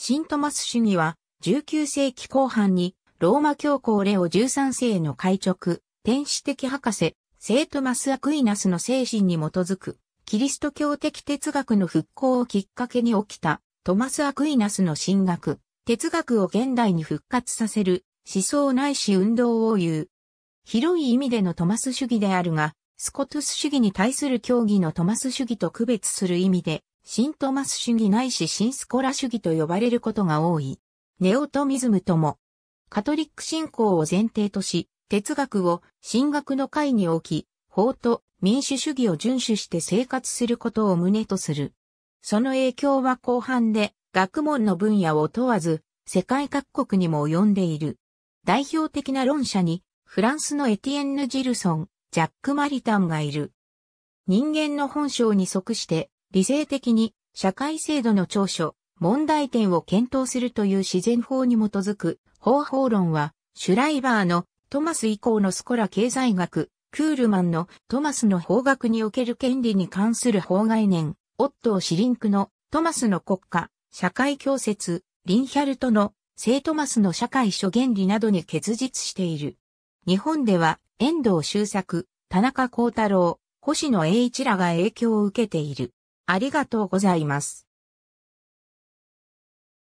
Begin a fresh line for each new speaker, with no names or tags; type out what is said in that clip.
シントマス主
義は、19世紀後半に、ローマ教皇レオ13世の会直、天使的博士、聖トマス・アクイナスの精神に基づく、キリスト教的哲学の復興をきっかけに起きた、トマス・アクイナスの神学、哲学を現代に復活させる、思想ないし運動を言う。広い意味でのトマス主義であるが、スコトス主義に対する教義のトマス主義と区別する意味で、新トマス主義ないし新スコラ主義と呼ばれることが多い。ネオトミズムとも、カトリック信仰を前提とし、哲学を神学の会に置き、法と民主主義を遵守して生活することを旨とする。その影響は後半で学問の分野を問わず、世界各国にも及んでいる。代表的な論者に、フランスのエティエンヌ・ジルソン、ジャック・マリタンがいる。人間の本性に即して、理性的に社会制度の長所、問題点を検討するという自然法に基づく方法論は、シュライバーのトマス以降のスコラ経済学、クールマンのトマスの法学における権利に関する法概念、オットー・シリンクのトマスの国家、社会教説、リンヒャルトの聖トマスの社会諸原理などに結実している。日本では遠藤周作、田中幸太郎、星野栄一らが影響を受けてい
る。ありがとうございます。